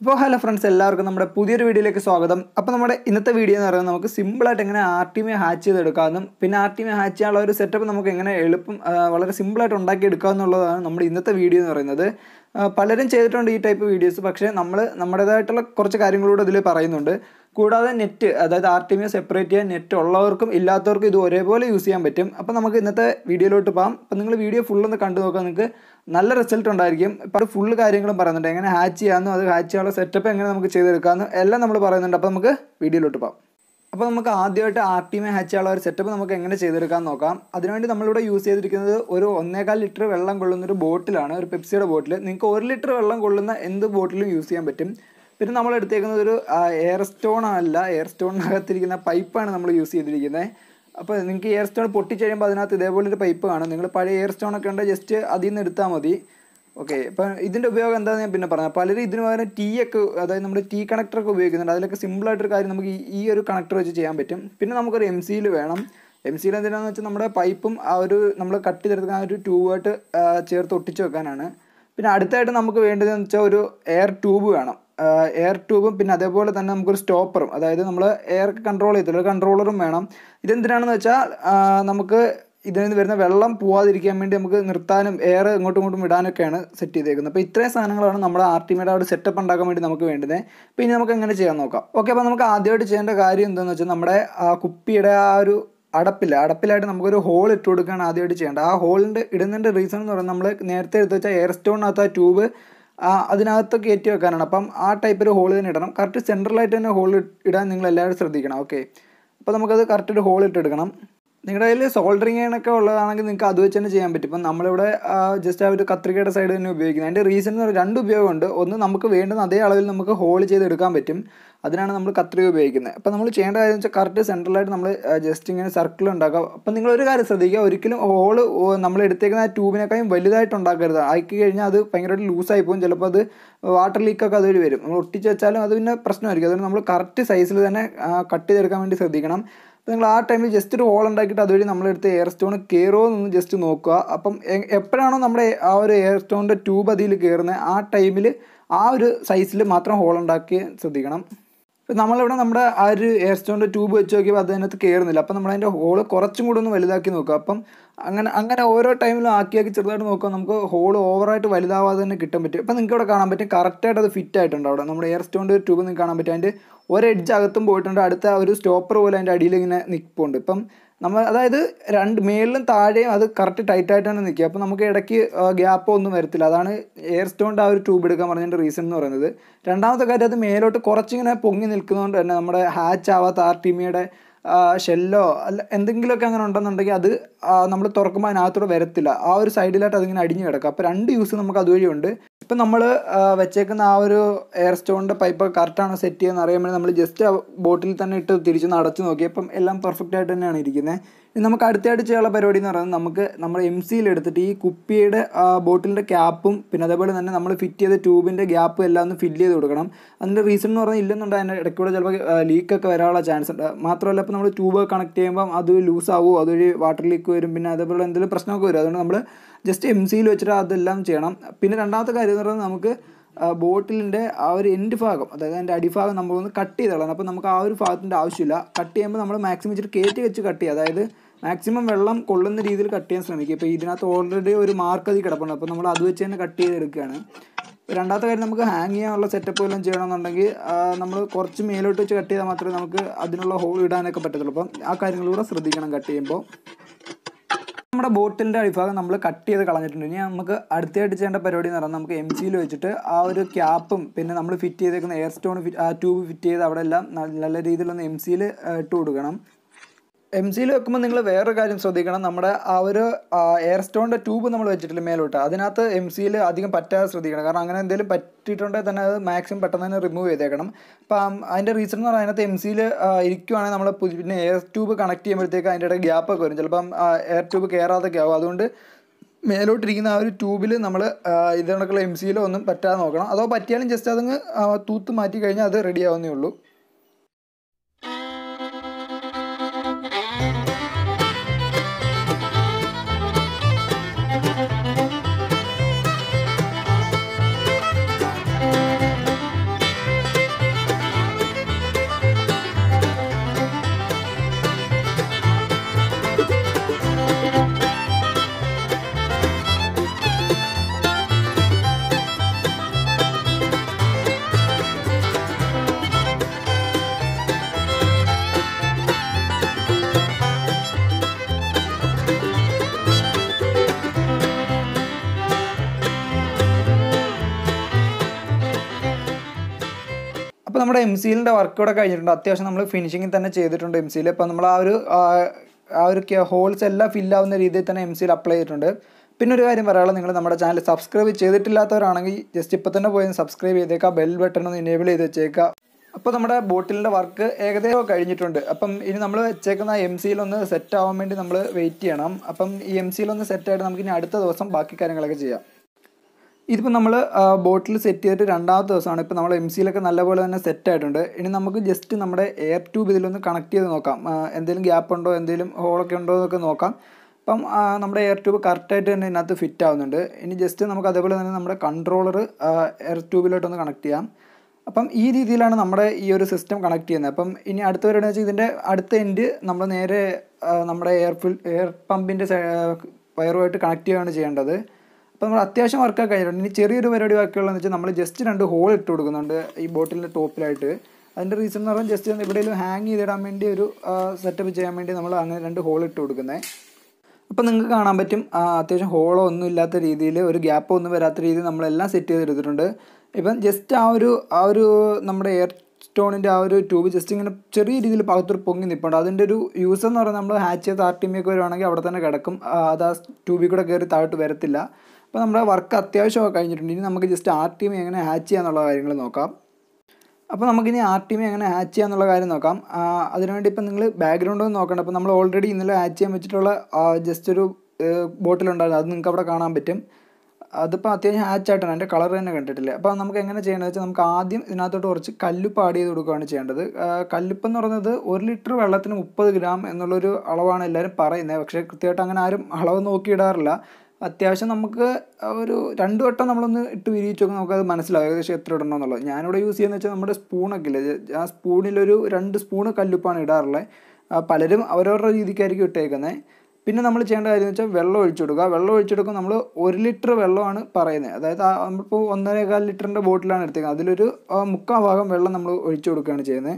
അപ്പോൾ hello friends എല്ലാവർക്കും നമ്മുടെ പുതിയൊരു വീഡിയോയിലേക്ക് സ്വാഗതം അപ്പോൾ നമ്മുടെ ഇന്നത്തെ വീഡിയോ എന്ന് പറയുന്നത് നമുക്ക് സിമ്പിളായിട്ട് എങ്ങനെ ആർ ടി മെ ഹാച്ച് ചെയ്തെടുക്കാമെന്നും പിന്നെ ആർ ടി മെ ഹാച്ച് ചെയ്യാനുള്ള ഒരു സെറ്റപ്പ് നമുക്ക് എങ്ങനെ എളുപ്പം വളരെ സിമ്പിളായിട്ട് ഉണ്ടാക്കിയെടുക്കാമെന്നുള്ളതാണ് നമ്മുടെ ഇന്നത്തെ വീഡിയോ എന്ന് പറയുന്നത് പലരും ചെയ്തിട്ടുണ്ട് ഈ ടൈപ്പ് വീഡിയോസ് പക്ഷേ നമ്മൾ നമ്മുടേതായിട്ടുള്ള കുറച്ച് കാര്യങ്ങളൂടെ ഇതിൽ പറയുന്നുണ്ട് കൂടാതെ നെറ്റ് അതായത് ആർ ടി സെപ്പറേറ്റ് ചെയ്യാൻ നെറ്റ് ഉള്ളവർക്കും ഇല്ലാത്തവർക്കും ഇത് ഒരേപോലെ യൂസ് ചെയ്യാൻ പറ്റും അപ്പോൾ നമുക്ക് ഇന്നത്തെ വീഡിയോയിലോട്ട് പോകാം അപ്പോൾ നിങ്ങൾ വീഡിയോ ഫുൾ ഒന്ന് കണ്ടു നോക്കാം നിങ്ങൾക്ക് നല്ല റിസൾട്ട് ഉണ്ടായിരിക്കും ഇപ്പോൾ ഫുൾ കാര്യങ്ങളും പറയുന്നുണ്ട് എങ്ങനെ ഹാച്ച് ചെയ്യാമെന്നും അത് ഹാച്ച് ചെയ്യാനുള്ള സെറ്റപ്പ് എങ്ങനെ നമുക്ക് ചെയ്തെടുക്കാമെന്നും എല്ലാം നമ്മൾ പറയുന്നുണ്ട് അപ്പോൾ നമുക്ക് വീഡിയോയിലോട്ട് പോകാം അപ്പോൾ നമുക്ക് ആദ്യമായിട്ട് ആർ ടി എമ്മെ ഹാച്ച് ചെയ്യാനുള്ള ഒരു സെറ്റപ്പ് നമുക്ക് എങ്ങനെ ചെയ്തെടുക്കാൻ നോക്കാം അതിനുവേണ്ടി നമ്മളിവിടെ യൂസ് ചെയ്തിരിക്കുന്നത് ഒരു ഒന്നേകാൽ ലിറ്റർ വെള്ളം കൊള്ളുന്ന ഒരു ബോട്ടിലാണ് ഒരു പെപ്സിയുടെ ബോട്ടിൽ നിങ്ങൾക്ക് ഒരു ലിറ്റർ വെള്ളം കൊള്ളുന്ന എന്ത് ബോട്ടിലും യൂസ് ചെയ്യാൻ പറ്റും പിന്നെ നമ്മൾ എടുത്തേക്കുന്നത് ഒരു എയർ സ്റ്റോൺ അല്ല എയർ സ്റ്റോണിനകത്തിരിക്കുന്ന പൈപ്പാണ് നമ്മൾ യൂസ് ചെയ്തിരിക്കുന്നത് അപ്പോൾ നിങ്ങൾക്ക് എയർ സ്റ്റോൺ പൊട്ടിച്ചഴിയുമ്പോൾ അതിനകത്ത് ഇതേപോലൊരു പൈപ്പ് കാണും നിങ്ങൾ പഴയ എയർ സ്റ്റോൺ ഒക്കെ ഉണ്ടെങ്കിൽ ജസ്റ്റ് അതിൽ നിന്ന് എടുത്താൽ മതി ഓക്കെ അപ്പോൾ ഇതിൻ്റെ ഉപയോഗം എന്താണെന്ന് ഞാൻ പിന്നെ പറയാം പലരും ഇതിന് പകരം ടീ ഒക്കെ അതായത് നമ്മുടെ ടീ കണക്ടറൊക്കെ ഉപയോഗിക്കുന്നുണ്ട് അതിലൊക്കെ സിമ്പിളായിട്ടൊരു കാര്യം നമുക്ക് ഈ ഒരു കണക്ടർ വെച്ച് ചെയ്യാൻ പറ്റും പിന്നെ നമുക്കൊരു എം സിയിൽ വേണം എം സിയിൽ എന്തിനാണെന്ന് വെച്ചാൽ നമ്മുടെ പൈപ്പും ആ ഒരു നമ്മൾ കട്ട് ചെയ്തെടുക്കുന്ന ആ ഒരു ട്യൂബായിട്ട് ചേർത്ത് ഒട്ടിച്ച് വെക്കാനാണ് പിന്നെ അടുത്തായിട്ട് നമുക്ക് വേണ്ടതെന്ന് വെച്ചാൽ ഒരു എയർ ട്യൂബ് വേണം എയർ ട്യൂബും പിന്നെ അതേപോലെ തന്നെ നമുക്കൊരു സ്റ്റോപ്പറും അതായത് നമ്മൾ എയർ കൺട്രോൾ ചെയ്തിട്ടുള്ള കൺട്രോളറും വേണം ഇതെന്തിനാണെന്ന് വെച്ചാൽ നമുക്ക് ഇതിൽ നിന്ന് വരുന്ന വെള്ളം പോവാതിരിക്കാൻ വേണ്ടി നമുക്ക് നിർത്താനും എയർ ഇങ്ങോട്ടും ഇങ്ങോട്ടും വിടാനൊക്കെയാണ് സെറ്റ് ചെയ്തേക്കുന്നത് അപ്പോൾ ഇത്രയും സാധനങ്ങളാണ് നമ്മുടെ ആർട്ടിമയുടെ ഒരു സെറ്റപ്പ് ഉണ്ടാക്കാൻ വേണ്ടി നമുക്ക് വേണ്ടത് അപ്പോൾ ഇനി നമുക്ക് എങ്ങനെ ചെയ്യാൻ നോക്കാം ഓക്കെ അപ്പോൾ നമുക്ക് ആദ്യമായിട്ട് ചെയ്യേണ്ട കാര്യം എന്താണെന്ന് വെച്ചാൽ നമ്മുടെ ആ കുപ്പിയുടെ ആ ഒരു അടപ്പില്ല അടപ്പിലായിട്ട് നമുക്കൊരു ഹോൾ ഇട്ട് കൊടുക്കുകയാണ് ആദ്യമായിട്ട് ചെയ്യേണ്ടത് ആ ഹോളിൻ്റെ ഇടുന്നതിൻ്റെ റീസൺ എന്ന് പറയുന്നത് നമ്മൾ നേരത്തെ എടുത്ത് വെച്ചാൽ എയർ സ്റ്റോണിനകത്ത് ആ ട്യൂബ് അതിനകത്ത് കയറ്റി വെക്കാനാണ് അപ്പം ആ ടൈപ്പ് ഒരു ഹോൾ തന്നെ ഇടണം കറക്റ്റ് സെൻറ്ററിലായിട്ട് തന്നെ ഹോൾ ഇടാൻ നിങ്ങൾ എല്ലാവരും ശ്രദ്ധിക്കണം ഓക്കെ അപ്പോൾ നമുക്കത് കറക്റ്റ് ഒരു ഹോൾ ഇട്ടെടുക്കണം നിങ്ങളുടെ കയ്യിൽ സോൾഡറിങ് ഒക്കെ ഉള്ളതാണെങ്കിൽ നിങ്ങൾക്ക് അത് വെച്ച് തന്നെ ചെയ്യാൻ പറ്റും ഇപ്പം നമ്മളിവിടെ ജസ്റ്റ് ആ ഒരു കത്രികയുടെ സൈഡ് തന്നെ ഉപയോഗിക്കുന്നത് അതിൻ്റെ റീസൺ എന്ന് പറഞ്ഞാൽ രണ്ട് ഉപയോഗമുണ്ട് ഒന്ന് നമുക്ക് വേണ്ടുന്ന അതേ അളവിൽ നമുക്ക് ഹോൾ ചെയ്തെടുക്കാൻ പറ്റും അതിനാണ് നമ്മൾ കത്രിക ഉപയോഗിക്കുന്നത് അപ്പോൾ നമ്മൾ ചെയ്യേണ്ട കാര്യം വെച്ചാൽ കറക്റ്റ് സെൻട്രലായിട്ട് നമ്മൾ ജസ്റ്റ് ഇങ്ങനെ സർക്കിൾ ഉണ്ടാക്കുക അപ്പം നിങ്ങളൊരു കാര്യം ശ്രദ്ധിക്കുക ഒരിക്കലും ഹോള് നമ്മൾ എടുത്തേക്കുന്ന ആ ട്യൂബിനേക്കാളും വലുതായിട്ട് ഉണ്ടാക്കരുത് ആക്കി കഴിഞ്ഞാൽ അത് ഭയങ്കരമായിട്ട് ലൂസായി പോകും ചിലപ്പോൾ അത് വാട്ടർ ലീക്കൊക്കെ അതിൽ വരും നമ്മൾ ഒട്ടിച്ച് വെച്ചാലും അത് പിന്നെ പ്രശ്നമായിരിക്കും അതുകൊണ്ട് നമ്മൾ കറക്റ്റ് സൈസിൽ തന്നെ കട്ട് ചെയ്തെടുക്കാൻ വേണ്ടി ശ്രദ്ധിക്കണം അപ്പോൾ നിങ്ങൾ ആ ടൈമിൽ ജസ്റ്റ് ഒരു ഹോൾ ഉണ്ടാക്കിയിട്ട് അതുവഴി നമ്മളെടുത്ത് എയർ സ്റ്റോൺ കയറുമോ എന്ന് ജസ്റ്റ് നോക്കുക അപ്പം എപ്പോഴാണോ നമ്മുടെ ആ ഒരു എയർ സ്റ്റോണിൻ്റെ ട്യൂബ് അതിൽ കയറുന്നത് ആ ടൈമിൽ ആ ഒരു സൈസിൽ മാത്രം ഹോൾ ഉണ്ടാക്കി ശ്രദ്ധിക്കണം ഇപ്പം നമ്മളിവിടെ നമ്മുടെ ആ ഒരു എയർ സ്റ്റോണിൻ്റെ ട്യൂബ് വെച്ച് നോക്കിയപ്പോൾ അതിനകത്ത് കയറുന്നില്ല അപ്പം നമ്മളതിൻ്റെ ഹോൾ കുറച്ചും കൂടെ ഒന്ന് വലുതാക്കി നോക്കുക അപ്പം അങ്ങനെ അങ്ങനെ ഓരോ ടൈമിലും ആക്കിയാക്കി ചെറുതായിട്ട് നോക്കുക നമുക്ക് ഹോൾ ഓവറായിട്ട് വലുതാവാതെ തന്നെ കിട്ടാൻ പറ്റും ഇപ്പം നിങ്ങൾക്ക് ഇവിടെ കാണാൻ പറ്റും കറക്റ്റായിട്ട് അത് ഫിറ്റ് ആയിട്ടുണ്ട് അവിടെ നമ്മുടെ എയർ സ്റ്റോണിൻ്റെ ട്യൂബ് നിങ്ങൾക്ക് കാണാൻ പറ്റും അതിൻ്റെ ഒരു എഡ്ജ് അകത്തും പോയിട്ടുണ്ട് അടുത്ത ഒരു സ്റ്റോപ്പർ പോലെ അതിൻ്റെ അടിയിൽ ഇങ്ങനെ നിൽപ്പുണ്ട് ഇപ്പം നമ്മൾ അതായത് രണ്ട് മേളിലും താഴെയും അത് കറക്റ്റ് ടൈറ്റായിട്ടാണ് നിൽക്കുക അപ്പോൾ നമുക്ക് ഇടയ്ക്ക് ഗ്യാപ്പോ ഒന്നും വരത്തില്ല അതാണ് എയർ സ്റ്റോണിൻ്റെ ആ ഒരു ട്യൂബ് എടുക്കാൻ പറഞ്ഞതിൻ്റെ റീസൺ എന്ന് പറയുന്നത് രണ്ടാമത്തെ കാര്യം അത് മേലോട്ട് കുറച്ചിങ്ങനെ പൊങ്ങി നിൽക്കുന്നതുകൊണ്ട് തന്നെ നമ്മുടെ ഹാച്ച് ആവാത്ത ടിമിയുടെ ഷെല്ലോ അല്ല എന്തെങ്കിലുമൊക്കെ അങ്ങനെ ഉണ്ടെന്നുണ്ടെങ്കിൽ അത് നമ്മൾ തുറക്കുമ്പോൾ അതിനകത്തൂടെ വരത്തില്ല ആ ഒരു സൈഡിലായിട്ട് അതിങ്ങനെ അടിഞ്ഞു കിടക്കും അപ്പോൾ രണ്ട് യൂസ് നമുക്ക് അതുവഴിയുണ്ട് ഇപ്പം നമ്മൾ വെച്ചേക്കുന്ന ആ ഒരു എയർ സ്റ്റോണിൻ്റെ പൈപ്പ് കറക്റ്റാണോ സെറ്റ് ചെയ്യുന്നത് അറിയാൻ വേണ്ടി നമ്മൾ ജസ്റ്റ് ബോട്ടിൽ തന്നെ ഇട്ട് തിരിച്ചൊന്ന് അടച്ച് നോക്കി അപ്പം എല്ലാം പെർഫെക്റ്റ് ആയിട്ട് തന്നെയാണ് ഇരിക്കുന്നത് നമുക്ക് അടുത്തായിട്ട് ചെയ്യാനുള്ള പരിപാടി എന്ന് പറയുന്നത് നമുക്ക് നമ്മുടെ എം സിയിൽ എടുത്തിട്ട് ഈ കുപ്പിയുടെ ബോട്ടിലിൻ്റെ ക്യാപ്പും പിന്നെ അതേപോലെ തന്നെ നമ്മൾ ഫിറ്റ് ചെയ്ത ട്യൂബിൻ്റെ ഗ്യാപ്പും എല്ലാം ഒന്ന് ഫില്ല് ചെയ്ത് കൊടുക്കണം അതിൻ്റെ റീസൺ എന്ന് പറഞ്ഞാൽ ഇല്ലെന്നുണ്ടെങ്കിൽ അതിൻ്റെ ഇടയ്ക്കൂടെ ചിലപ്പോൾ ലീക്കൊക്കെ വരാനുള്ള ചാൻസ് ഉണ്ട് മാത്രമല്ല ഇപ്പോൾ നമ്മൾ ട്യൂബ് കണക്ട് ചെയ്യുമ്പോൾ അത് ലൂസ് ആവുമോ അതൊരു വാട്ടർ ലീക്ക് വരും പിന്നെ അതേപോലെ എന്തെങ്കിലും പ്രശ്നമൊക്കെ വരും അതുകൊണ്ട് നമ്മൾ ജസ്റ്റ് എം സിയിൽ വെച്ചിട്ട് അതെല്ലാം ചെയ്യണം പിന്നെ രണ്ടാമത്തെ കാര്യം എന്ന് പറയുന്നത് നമുക്ക് ബോട്ടിലിൻ്റെ ആ ഒരു എൻഡ് ഭാഗം അതായത് അതിൻ്റെ അടിഭാഗം നമ്മളൊന്ന് കട്ട് ചെയ്ത് കളയണം അപ്പോൾ നമുക്ക് ആ ഒരു ഭാഗത്തിൻ്റെ ആവശ്യമില്ല കട്ട് ചെയ്യുമ്പോൾ നമ്മൾ മാക്സിമം ഇച്ചിരി കയറ്റി വെച്ച് കട്ട് ചെയ്യുക അതായത് മാക്സിമം വെള്ളം കൊള്ളുന്ന രീതിയിൽ കട്ട് ചെയ്യാൻ ശ്രമിക്കുക ഇപ്പോൾ ഇതിനകത്ത് ഓൾറെഡി ഒരു മാർക്ക് അതിൽ കിടപ്പുണ്ട് അപ്പോൾ നമ്മൾ അത് വെച്ച് തന്നെ കട്ട് ചെയ്തെടുക്കുകയാണ് രണ്ടാമത്തെ കാര്യം നമുക്ക് ഹാങ് ചെയ്യാനുള്ള സെറ്റപ്പ് എല്ലാം ചെയ്യണമെന്നുണ്ടെങ്കിൽ നമ്മൾ കുറച്ച് മേലോട്ട് വെച്ച് കട്ട് ചെയ്താൽ മാത്രമേ നമുക്ക് അതിനുള്ള ഹോൾ ഇടാനൊക്കെ പറ്റത്തുള്ളൂ അപ്പം ആ കാര്യങ്ങളൂടെ ശ്രദ്ധിക്കണം കട്ട് ചെയ്യുമ്പോൾ നമ്മുടെ ബോട്ടിലിൻ്റെ അടിഭാഗം നമ്മൾ കട്ട് ചെയ്ത് കളഞ്ഞിട്ടുണ്ട് ഇനി നമുക്ക് അടുത്തായിട്ട് ചെയ്യേണ്ട പരിപാടി എന്ന് പറഞ്ഞാൽ നമുക്ക് എം സിയിൽ വെച്ചിട്ട് ആ ഒരു ക്യാപ്പും പിന്നെ നമ്മൾ ഫിറ്റ് ചെയ്തേക്കുന്ന എയർ സ്റ്റോൺ ആ ട്യൂബ് ഫിറ്റ് ചെയ്ത് അവിടെ എല്ലാം നല്ല രീതിയിലൊന്ന് എം സിയിൽ ഇട്ട് കൊടുക്കണം എം സിയിൽ വെക്കുമ്പോൾ നിങ്ങൾ വേറൊരു കാര്യം ശ്രദ്ധിക്കണം നമ്മുടെ ആ ഒരു എയർ സ്റ്റോണിൻ്റെ ട്യൂബ് നമ്മൾ വെച്ചിട്ടില്ല മേലോട്ട് അതിനകത്ത് എം സിയിൽ അധികം പറ്റാതെ ശ്രദ്ധിക്കണം കാരണം അങ്ങനെ എന്തെങ്കിലും പറ്റിയിട്ടുണ്ടെങ്കിൽ തന്നെ അത് മാക്സിമം പെട്ടെന്ന് തന്നെ റിമൂവ് ചെയ്തേക്കണം അപ്പം അതിൻ്റെ റീസൺ എന്ന് പറഞ്ഞാൽ അതിനകത്ത് എം സിയിൽ ഇരിക്കുവാണെങ്കിൽ നമ്മൾ പിന്നെ എയർ ട്യൂബ് കണക്ട് ചെയ്യുമ്പോഴത്തേക്ക് അതിൻ്റെ ഇടയിൽ ഗ്യാപ്പൊക്കെ വരും ചിലപ്പം എയർ ട്യൂബ് കയറാതൊക്കെ ആവും അതുകൊണ്ട് മേലോട്ടിരിക്കുന്ന ആ ഒരു ട്യൂബിൽ നമ്മൾ ഇതേ എം സിയിലോ ഒന്നും പറ്റാതെ നോക്കണം അതോ പറ്റിയാലും ജസ്റ്റ് അതങ്ങ് തൂത്ത് മാറ്റി കഴിഞ്ഞാൽ അത് റെഡിയാവുന്നേ ഉള്ളൂ നമ്മുടെ എം സിയിലിൻ്റെ വർക്ക് ഇവിടെ കഴിഞ്ഞിട്ടുണ്ട് അത്യാവശ്യം നമ്മൾ ഫിനിഷിങ്ങിൽ തന്നെ ചെയ്തിട്ടുണ്ട് എം സിയിൽ ഇപ്പം നമ്മൾ ആ ഒരു ആ ഒരു ഹോൾസ് എല്ലാം ഫില്ലാവുന്ന രീതിയിൽ തന്നെ എം സിയിൽ അപ്ലൈ ചെയ്തിട്ടുണ്ട് പിന്നെ ഒരു കാര്യം പറയാനുള്ളത് നിങ്ങൾ നമ്മുടെ ചാനൽ സബ്സ്ക്രൈബ് ചെയ്തിട്ടില്ലാത്തവരാണെങ്കിൽ ജസ്റ്റ് ഇപ്പോൾ തന്നെ പോയി സബ്സ്ക്രൈബ് ചെയ്തേക്കാം ബെൽ ബട്ടൺ ഒന്ന് ഇനേബിൾ ചെയ്ത് വെച്ചേക്കുക അപ്പോൾ നമ്മുടെ ബോട്ടിലിൻ്റെ വർക്ക് ഏകദേശം കഴിഞ്ഞിട്ടുണ്ട് അപ്പം ഇനി നമ്മൾ വെച്ചേക്കുന്ന എം സിയിലൊന്ന് സെറ്റ് ആവാൻ വേണ്ടി നമ്മൾ വെയിറ്റ് ചെയ്യണം അപ്പം ഈ എം സിയിലൊന്ന് സെറ്റായിട്ട് നമുക്ക് ഇനി അടുത്ത ദിവസം ബാക്കി കാര്യങ്ങളൊക്കെ ചെയ്യാം ഇതിപ്പോൾ നമ്മൾ ബോട്ടിൽ സെറ്റ് ചെയ്തിട്ട് രണ്ടാമത്തെ ദിവസമാണ് ഇപ്പോൾ നമ്മൾ എം സിയിലൊക്കെ നല്ലപോലെ തന്നെ സെറ്റ് ആയിട്ടുണ്ട് ഇനി നമുക്ക് ജസ്റ്റ് നമ്മുടെ എയർ ട്യൂബ് ഇതിലൊന്ന് കണക്ട് ചെയ്ത് നോക്കാം എന്തെങ്കിലും ഗ്യാപ്പ് ഉണ്ടോ എന്തെങ്കിലും ഹോളൊക്കെ ഉണ്ടോ എന്നൊക്കെ നോക്കാം അപ്പം നമ്മുടെ എയർ ട്യൂബ് കറക്റ്റായിട്ട് തന്നെ ഇതിനകത്ത് ഫിറ്റ് ആവുന്നുണ്ട് ഇനി ജസ്റ്റ് നമുക്ക് അതേപോലെ തന്നെ നമ്മുടെ കൺട്രോളർ എയർ ട്യൂബിലോട്ടൊന്ന് കണക്ട് ചെയ്യാം അപ്പം ഈ രീതിയിലാണ് നമ്മുടെ ഈ ഒരു സിസ്റ്റം കണക്ട് ചെയ്യുന്നത് അപ്പം ഇനി അടുത്ത വരുന്നത് വെച്ചാൽ ഇതിൻ്റെ അടുത്ത എൻഡ് നമ്മൾ നേരെ നമ്മുടെ എയർ ഫിൽ എയർ പമ്പിൻ്റെ വയറുമായിട്ട് കണക്ട് ചെയ്യുകയാണ് ചെയ്യേണ്ടത് അപ്പോൾ നമ്മൾ അത്യാവശ്യം വർക്കൊക്കെ കഴിഞ്ഞിട്ടുണ്ട് ഇനി ചെറിയൊരു പരിപാടി ബാക്കിയുള്ളതെന്ന് വെച്ചാൽ നമ്മൾ ജസ്റ്റ് രണ്ട് ഹോൾ ഇട്ട് കൊടുക്കുന്നുണ്ട് ഈ ബോട്ടിലിൻ്റെ ടോപ്പിലായിട്ട് അതിൻ്റെ റീസൺ എന്ന് പറഞ്ഞാൽ ജസ്റ്റ് എവിടെയെങ്കിലും ഹാങ് ചെയ്തിടാൻ വേണ്ടി ഒരു സെറ്റപ്പ് ചെയ്യാൻ വേണ്ടി നമ്മൾ അങ്ങനെ രണ്ട് ഹോൾ ഇട്ട് കൊടുക്കുന്നത് അപ്പോൾ നിങ്ങൾക്ക് കാണാൻ പറ്റും അത്യാവശ്യം ഹോളോ ഒന്നും ഇല്ലാത്ത രീതിയിൽ ഒരു ഗ്യാപ്പോ ഒന്നും വരാത്ത രീതിയിൽ നമ്മളെല്ലാം സെറ്റ് ചെയ്തെടുത്തിട്ടുണ്ട് ഇപ്പം ജസ്റ്റ് ആ ഒരു ആ ഒരു നമ്മുടെ എയർ സ്റ്റോണിൻ്റെ ആ ഒരു ട്യൂബ് ജസ്റ്റ് ഇങ്ങനെ ചെറിയ രീതിയിൽ പകത്തൊരു പൊങ്ങി നിൽപ്പുണ്ട് അതിൻ്റെ ഒരു യൂസ് എന്ന് പറഞ്ഞാൽ നമ്മൾ ഹാച്ച് ചെയ്ത് ആർ ടി ഒക്കെ വരുവാണെങ്കിൽ അവിടെ തന്നെ കിടക്കും അത് ആ ട്യൂബിൽ കൂടെ കയറി താഴോട്ട് വരത്തില്ല അപ്പോൾ നമ്മുടെ വർക്ക് അത്യാവശ്യമൊക്കെ കഴിഞ്ഞിട്ടുണ്ട് ഇനി നമുക്ക് ജസ്റ്റ് ആർ ടി എം എങ്ങനെ ഹാച്ച് ചെയ്യാമെന്നുള്ള കാര്യങ്ങൾ നോക്കാം അപ്പോൾ നമുക്കിനി ആർ ടി എം എങ്ങനെ ഹാച്ച് ചെയ്യാമെന്നുള്ള കാര്യം നോക്കാം അതിനുവേണ്ടി ഇപ്പം നിങ്ങൾ ബാക്ക്ഗ്രൗണ്ട് ഒന്ന് നോക്കണം അപ്പോൾ നമ്മൾ ഓൾറെഡി ഇന്നലെ ഹാച്ച് ചെയ്യാൻ വെച്ചിട്ടുള്ള ജസ്റ്റ് ഒരു ബോട്ടിലുണ്ടായിരുന്നു അത് നിങ്ങൾക്ക് അവിടെ കാണാൻ പറ്റും അതിപ്പോൾ അത്യാവശ്യം ഹാച്ച് ആയിട്ടാണ് എൻ്റെ കളർ തന്നെ കണ്ടിട്ടില്ല അപ്പോൾ നമുക്ക് എങ്ങനെ ചെയ്യേണ്ടത് വെച്ചാൽ നമുക്ക് ആദ്യം ഇതിനകത്തോട്ട് കുറച്ച് കല്ലുപ്പ് ആഡ് ചെയ്ത് കൊടുക്കുകയാണ് ചെയ്യേണ്ടത് കല്ലുപ്പ് എന്ന് പറയുന്നത് ഒരു ലിറ്റർ വെള്ളത്തിന് മുപ്പത് ഗ്രാം എന്നുള്ളൊരു അളവാണ് എല്ലാവരും പറയുന്നത് പക്ഷേ കൃത്യമായിട്ട് അങ്ങനെ ആരും അളവ് നോക്കിയിടാറില്ല അത്യാവശ്യം നമുക്ക് ഒരു രണ്ട് വട്ടം നമ്മളൊന്ന് ഇട്ട് വിരിയിച്ച് നോക്കുമ്പോൾ നമുക്കത് മനസ്സിലാവും ഏകദേശം എത്ര ഇടണം എന്നുള്ളത് ഞാനിവിടെ യൂസ് ചെയ്യുന്നത് വെച്ചാൽ നമ്മുടെ സ്പൂണൊക്കെ ഇല്ലേ ആ സ്പൂണിലൊരു രണ്ട് സ്പൂണ് കല്ലുപ്പാണ് ഇടാറുള്ളത് പലരും അവരവരുടെ രീതിക്കായിരിക്കും ഇട്ടേക്കുന്നത് പിന്നെ നമ്മൾ ചെയ്യേണ്ട കാര്യം എന്ന് വെച്ചാൽ വെള്ളം ഒഴിച്ചു കൊടുക്കുക വെള്ളം ഒഴിച്ചു കൊടുക്കുമ്പോൾ നമ്മൾ ഒരു ലിറ്റർ വെള്ളമാണ് പറയുന്നത് അതായത് നമ്മളിപ്പോൾ ഒന്നരേകാൽ ലിറ്ററിൻ്റെ ബോട്ടിലാണ് എടുത്തേക്കുന്നത് അതിലൊരു മുക്കാൽ ഭാഗം വെള്ളം നമ്മൾ ഒഴിച്ചു കൊടുക്കുകയാണ് ചെയ്യുന്നത്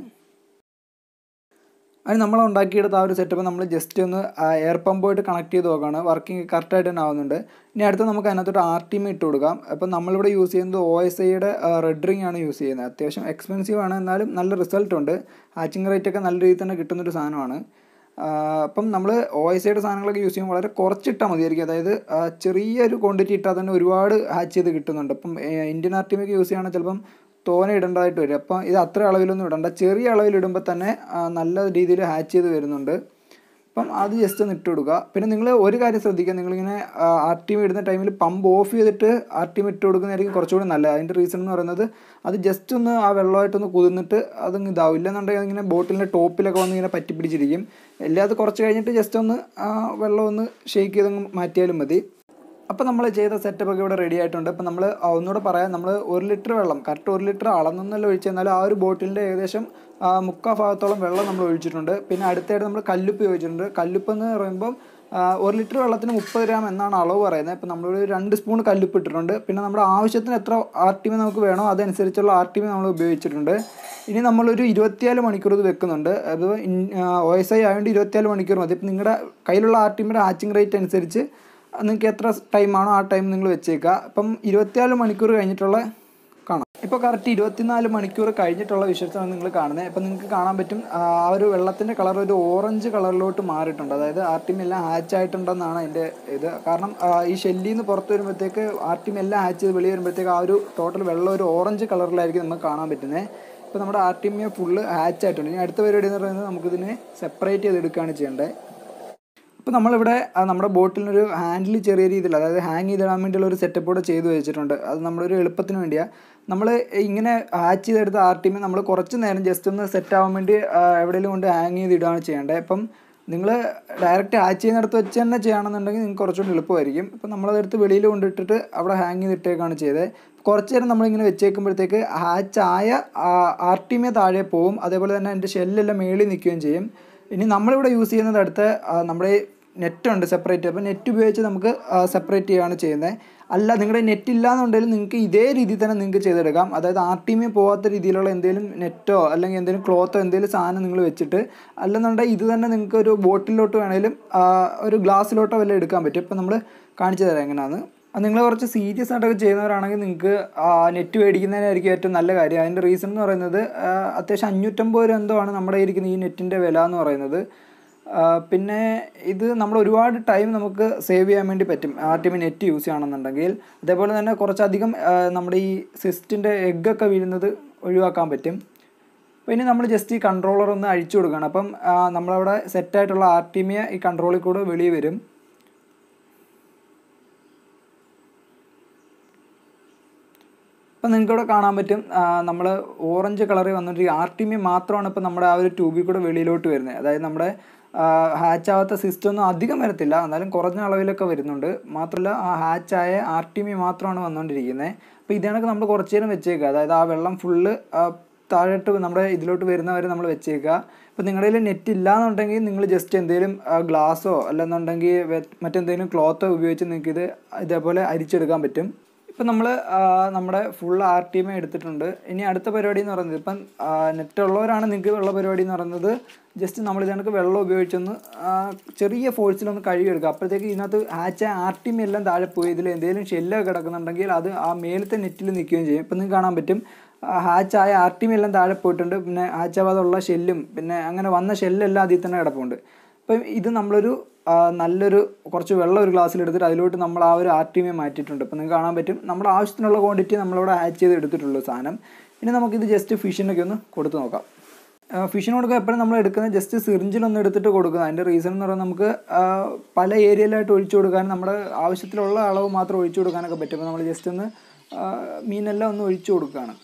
അതിന് നമ്മൾ ഉണ്ടാക്കിയെടുത്ത ആ ഒരു സെറ്റപ്പ് നമ്മൾ ജസ്റ്റ് ഒന്ന് എയർ പമ്പുമായിട്ട് കണക്ട് ചെയ്ത് നോക്കുകയാണ് വർക്കിംഗ് കറക്റ്റായിട്ട് തന്നെ ആവുന്നുണ്ട് ഇനി അടുത്ത് നമുക്ക് അതിനകത്തോട്ട് ആർ ടി എം ഇട്ട് കൊടുക്കാം അപ്പം നമ്മളിവിടെ യൂസ് ചെയ്യുന്നത് ഒ എസ് ഐയുടെ റെഡ് റിംഗ് ആണ് യൂസ് ചെയ്യുന്നത് അത്യാവശ്യം എക്സ്പെൻസീവ് ആണ് എന്നാലും നല്ല റിസൾട്ട് ഉണ്ട് ഹാച്ചിങ് റേറ്റ് ഒക്കെ നല്ല രീതിയിൽ തന്നെ കിട്ടുന്നൊരു സാധനമാണ് അപ്പം നമ്മൾ ഒ എസ് ഐയുടെ സാധനങ്ങളൊക്കെ യൂസ് ചെയ്യുമ്പോൾ വളരെ കുറച്ചിട്ടാൽ മതിയായിരിക്കും അതായത് ചെറിയൊരു ക്വാണ്ടിറ്റി ഇട്ടാൽ തന്നെ ഒരുപാട് ഹാച്ച് ചെയ്ത് കിട്ടുന്നുണ്ട് അപ്പം ഇന്ത്യൻ ആർ ടി എം ഒക്കെ യൂസ് ചെയ്യുകയാണെങ്കിൽ ചിലപ്പം തോന ഇടേണ്ടതായിട്ട് വരും അപ്പം ഇത് അത്ര അളവിലൊന്നും ഇടണ്ട ചെറിയ അളവിൽ ഇടുമ്പോൾ തന്നെ നല്ല രീതിയിൽ ഹാച്ച് ചെയ്ത് വരുന്നുണ്ട് അപ്പം അത് ജസ്റ്റ് ഒന്ന് ഇട്ട് കൊടുക്കുക പിന്നെ നിങ്ങൾ ഒരു കാര്യം ശ്രദ്ധിക്കുക നിങ്ങളിങ്ങനെ ആർ ടി എം ഇടുന്ന ടൈമിൽ പമ്പ് ഓഫ് ചെയ്തിട്ട് ആർ ടി എം ഇട്ട് കൊടുക്കുന്നതായിരിക്കും കുറച്ചുകൂടി നല്ലത് അതിൻ്റെ റീസൺ എന്ന് പറയുന്നത് അത് ജസ്റ്റ് ഒന്ന് ആ വെള്ളമായിട്ടൊന്ന് കുതിർന്നിട്ട് അത് ഇതാവും ഇല്ലെന്നുണ്ടെങ്കിൽ അതിങ്ങനെ ബോട്ടിലിൻ്റെ ടോപ്പിലൊക്കെ വന്ന് ഇങ്ങനെ പറ്റി പിടിച്ചിരിക്കും കുറച്ച് കഴിഞ്ഞിട്ട് ജസ്റ്റ് ഒന്ന് വെള്ളം ഒന്ന് ഷേക്ക് ചെയ്തങ്ങ് മാറ്റിയാലും മതി അപ്പോൾ നമ്മൾ ചെയ്ത ഒക്കെ ഇവിടെ റെഡി ആയിട്ടുണ്ട് അപ്പോൾ നമ്മൾ ഒന്നുകൂടെ പറയാം നമ്മൾ ഒരു ലിറ്റർ വെള്ളം കറക്റ്റ് ഒരു ലിറ്റർ അളന്നൊന്നല്ല ഒഴിച്ചു കഴിഞ്ഞാൽ ആ ഒരു ബോട്ടിലിൻ്റെ ഏകദേശം മുക്കാ ഭാഗത്തോളം വെള്ളം നമ്മൾ ഒഴിച്ചിട്ടുണ്ട് പിന്നെ അടുത്തായിട്ട് നമ്മൾ കല്ലുപ്പ് ഉപയോഗിച്ചിട്ടുണ്ട് കല്ലുപ്പ് എന്ന് പറയുമ്പം ഒരു ലിറ്റർ വെള്ളത്തിന് മുപ്പത് ഗ്രാം എന്നാണ് അളവ് പറയുന്നത് ഇപ്പം നമ്മളൊരു രണ്ട് സ്പൂൺ കല്ലുപ്പ് ഇട്ടിട്ടുണ്ട് പിന്നെ നമ്മുടെ ആവശ്യത്തിന് എത്ര ആർ ടി നമുക്ക് വേണോ അതനുസരിച്ചുള്ള ആർ ടി നമ്മൾ ഉപയോഗിച്ചിട്ടുണ്ട് ഇനി നമ്മളൊരു ഇരുപത്തിയാല് മണിക്കൂർ ഇത് വെക്കുന്നുണ്ട് അത് ഒ എസ് ഐ ആയതുകൊണ്ട് ഇരുപത്തിയാല് മണിക്കൂർ മതി ഇപ്പം നിങ്ങളുടെ കയ്യിലുള്ള ആർ ടി ബിയുടെ ഹാച്ചിങ് റേറ്റ് അനുസരിച്ച് നിങ്ങൾക്ക് എത്ര ടൈമാണോ ആ ടൈം നിങ്ങൾ വെച്ചേക്കുക ഇപ്പം ഇരുപത്തിനാല് മണിക്കൂർ കഴിഞ്ഞിട്ടുള്ള കാണാം ഇപ്പോൾ കറക്റ്റ് ഇരുപത്തിനാല് മണിക്കൂർ കഴിഞ്ഞിട്ടുള്ള വിഷ്വൽസാണ് നിങ്ങൾ കാണുന്നത് അപ്പം നിങ്ങൾക്ക് കാണാൻ പറ്റും ആ ഒരു വെള്ളത്തിൻ്റെ കളർ ഒരു ഓറഞ്ച് കളറിലോട്ട് മാറിയിട്ടുണ്ട് അതായത് ആർട്ടിമെല്ലാം ഹാച്ച് ആയിട്ടുണ്ടെന്നാണ് എൻ്റെ ഇത് കാരണം ഈ ഷെല്ലിൽ നിന്ന് പുറത്ത് വരുമ്പോഴത്തേക്ക് ആർട്ടിമെല്ലാം ഹാച്ച് ചെയ്ത് വെളി വരുമ്പോഴത്തേക്ക് ആ ഒരു ടോട്ടൽ വെള്ളം ഒരു ഓറഞ്ച് കളറിലായിരിക്കും നമുക്ക് കാണാൻ പറ്റുന്നത് ഇപ്പോൾ നമ്മുടെ ആർട്ടിമിയ ഫുള്ള് ഹാച്ച് ആയിട്ടുണ്ട് ഇനി അടുത്ത പരിപാടി എന്ന് പറയുന്നത് നമുക്കിതിനെ സെപ്പറേറ്റ് ചെയ്തെടുക്കുകയാണ് ചെയ്യേണ്ടത് അപ്പോൾ നമ്മളിവിടെ നമ്മുടെ ബോട്ടിലിനൊരു ഹാൻഡിൽ ചെറിയ രീതിയിൽ അതായത് ഹാങ് ചെയ്തിടാൻ വേണ്ടിയുള്ള ഒരു സെറ്റപ്പ് കൂടെ ചെയ്തു വെച്ചിട്ടുണ്ട് അത് നമ്മളൊരു എളുപ്പത്തിന് വേണ്ടിയാണ് നമ്മൾ ഇങ്ങനെ ഹാച്ച് ചെയ്തെടുത്ത ആർ ടി നമ്മൾ കുറച്ച് നേരം ജസ്റ്റ് ഒന്ന് സെറ്റ് ആവാൻ വേണ്ടി എവിടെയെങ്കിലും കൊണ്ട് ഹാങ് ചെയ്തിടുകയാണ് ചെയ്യേണ്ടത് അപ്പം നിങ്ങൾ ഡയറക്റ്റ് ഹാച്ച് ചെയ്യുന്നിടത്ത് വെച്ച് തന്നെ ചെയ്യുകയാണെന്നുണ്ടെങ്കിൽ നിങ്ങൾക്ക് കുറച്ചുകൂടി എളുപ്പമായിരിക്കും ഇപ്പം നമ്മളതെടുത്ത് വെളിയിൽ കൊണ്ടിട്ടിട്ട് അവിടെ ഹാങ് ചെയ്തിട്ടേക്കാണ് ചെയ്തത് കുറച്ച് നേരം നമ്മളിങ്ങനെ വെച്ചേക്കുമ്പോഴത്തേക്ക് ഹാച്ചായ ആർ ടീമെ താഴെ പോവും അതേപോലെ തന്നെ അതിൻ്റെ ഷെല്ലെല്ലാം മേളിൽ നിൽക്കുകയും ചെയ്യും ഇനി നമ്മളിവിടെ യൂസ് ചെയ്യുന്നത് അടുത്ത നമ്മുടെ നെറ്റ് ഉണ്ട് സെപ്പറേറ്റ് അപ്പോൾ നെറ്റ് ഉപയോഗിച്ച് നമുക്ക് സെപ്പറേറ്റ് ചെയ്യുകയാണ് ചെയ്യുന്നത് അല്ല നിങ്ങളുടെ നെറ്റ് ഇല്ലാന്നുണ്ടെങ്കിൽ നിങ്ങൾക്ക് ഇതേ രീതിയിൽ തന്നെ നിങ്ങൾക്ക് ചെയ്തെടുക്കാം അതായത് ആർ ടി എമ്മിൽ പോകാത്ത രീതിയിലുള്ള എന്തെങ്കിലും നെറ്റോ അല്ലെങ്കിൽ എന്തെങ്കിലും ക്ലോത്തോ എന്തെങ്കിലും സാധനം നിങ്ങൾ വെച്ചിട്ട് അല്ലെന്നുണ്ടെങ്കിൽ ഇത് തന്നെ നിങ്ങൾക്ക് ഒരു ബോട്ടിലോട്ട് വേണമെങ്കിലും ഒരു ഗ്ലാസ്സിലോട്ടോ വല്ലതും എടുക്കാൻ പറ്റും ഇപ്പം നമ്മൾ കാണിച്ചു തരാം എങ്ങനെയാണ് നിങ്ങൾ കുറച്ച് സീരിയസ് ആയിട്ടൊക്കെ ചെയ്യുന്നവരാണെങ്കിൽ നിങ്ങൾക്ക് നെറ്റ് മേടിക്കുന്നതിനായിരിക്കും ഏറ്റവും നല്ല കാര്യം അതിൻ്റെ റീസൺ എന്ന് പറയുന്നത് അത്യാവശ്യം അഞ്ഞൂറ്റമ്പത് രൂപ എന്തോ ആണ് നമ്മുടെ ഇരിക്കുന്ന ഈ നെറ്റിൻ്റെ വില എന്ന് പറയുന്നത് പിന്നെ ഇത് നമ്മൾ ഒരുപാട് ടൈം നമുക്ക് സേവ് ചെയ്യാൻ വേണ്ടി പറ്റും ആ ടൈമിൽ നെറ്റ് യൂസ് ചെയ്യണമെന്നുണ്ടെങ്കിൽ അതേപോലെ തന്നെ കുറച്ചധികം നമ്മുടെ ഈ സിസ്റ്റിൻ്റെ എഗ്ഗൊക്കെ വീഴുന്നത് ഒഴിവാക്കാൻ പറ്റും അപ്പോൾ ഇനി നമ്മൾ ജസ്റ്റ് ഈ കൺട്രോളർ ഒന്ന് അഴിച്ചു കൊടുക്കുകയാണ് അപ്പം നമ്മളവിടെ സെറ്റായിട്ടുള്ള ആർട്ടിമിയ ഈ കൺട്രോളിൽ കൂടെ വെളിയിൽ വരും അപ്പം നിങ്ങൾക്കിവിടെ കാണാൻ പറ്റും നമ്മൾ ഓറഞ്ച് കളറിൽ വന്നിട്ട് എം മാത്രമാണ് ഇപ്പോൾ നമ്മുടെ ആ ഒരു ട്യൂബിൽ കൂടെ വെളിയിലോട്ട് വരുന്നത് അതായത് നമ്മുടെ ഹാച്ചാവാത്ത ഒന്നും അധികം വരത്തില്ല എന്നാലും കുറഞ്ഞ അളവിലൊക്കെ വരുന്നുണ്ട് മാത്രമല്ല ആ ഹാച്ചായ ആർ ടി എം മാത്രമാണ് വന്നുകൊണ്ടിരിക്കുന്നത് അപ്പോൾ ഇതാണൊക്കെ നമ്മൾ കുറച്ച് നേരം വെച്ചേക്കുക അതായത് ആ വെള്ളം ഫുള്ള് താഴോട്ട് നമ്മുടെ ഇതിലോട്ട് വരുന്നവരെ നമ്മൾ വെച്ചേക്കുക ഇപ്പോൾ നിങ്ങളുടെ കയ്യിൽ നെറ്റ് എന്നുണ്ടെങ്കിൽ നിങ്ങൾ ജസ്റ്റ് എന്തെങ്കിലും ഗ്ലാസ്സോ അല്ലെന്നുണ്ടെങ്കിൽ മറ്റെന്തെങ്കിലും ക്ലോത്തോ ഉപയോഗിച്ച് നിങ്ങൾക്കിത് ഇത് ഇതേപോലെ അരിച്ചെടുക്കാൻ പറ്റും ഇപ്പം നമ്മൾ നമ്മുടെ ഫുൾ ആർ ടി എം എടുത്തിട്ടുണ്ട് ഇനി അടുത്ത പരിപാടി എന്ന് പറയുന്നത് ഇപ്പം നെറ്റ് ഉള്ളവരാണ് നിങ്ങൾക്ക് ഉള്ള പരിപാടി എന്ന് പറയുന്നത് ജസ്റ്റ് നമ്മൾ ഇതിനകത്ത് വെള്ളം ഉപയോഗിച്ചൊന്ന് ചെറിയ ഫോഴ്സിലൊന്ന് കഴുകിയെടുക്കുക അപ്പോഴത്തേക്ക് ഇതിനകത്ത് ആച്ച ആർ ടി എം എല്ലാം താഴെ പോയി ഇതിൽ എന്തെങ്കിലും ഷെല്ലൊക്കെ കിടക്കുന്നുണ്ടെങ്കിൽ അത് ആ മേലത്തെ നെറ്റിൽ നിൽക്കുകയും ചെയ്യും ഇപ്പം നിങ്ങൾക്ക് കാണാൻ പറ്റും ഹാച്ചായ ആർ ടി എം എല്ലാം താഴെ പോയിട്ടുണ്ട് പിന്നെ ഹാച്ചാവാതുള്ള ഷെല്ലും പിന്നെ അങ്ങനെ വന്ന ഷെല്ലെല്ലാം അതിൽ തന്നെ കിടപ്പുണ്ട് അപ്പം ഇത് നമ്മളൊരു നല്ലൊരു കുറച്ച് വെള്ളം ഒരു ഗ്ലാസ്സിൽ എടുത്തിട്ട് അതിലോട്ട് നമ്മൾ ആ ഒരു ആർട്ടിമെ മാറ്റിയിട്ടുണ്ട് അപ്പോൾ നിങ്ങൾക്ക് കാണാൻ പറ്റും നമ്മുടെ ആവശ്യത്തിനുള്ള ക്വാണ്ടിറ്റി നമ്മളിവിടെ ആഡ് ചെയ്ത് എടുത്തിട്ടുള്ളൂ സാധനം ഇനി നമുക്കിത് ജസ്റ്റ് ഫിഷിനൊക്കെ ഒന്ന് കൊടുത്ത് നോക്കാം ഫിഷിന് കൊടുക്കുക എപ്പോഴും നമ്മൾ എടുക്കുന്നത് ജസ്റ്റ് സിറിഞ്ചിലൊന്നും എടുത്തിട്ട് കൊടുക്കുക അതിൻ്റെ റീസൺ എന്ന് പറയുന്നത് നമുക്ക് പല ഏരിയയിലായിട്ട് ഒഴിച്ചു കൊടുക്കാനും നമ്മുടെ ആവശ്യത്തിലുള്ള അളവ് മാത്രം ഒഴിച്ചു കൊടുക്കാനൊക്കെ പറ്റും അപ്പോൾ നമ്മൾ ജസ്റ്റ് ഒന്ന് മീനെല്ലാം ഒന്ന് ഒഴിച്ചു കൊടുക്കുകയാണ്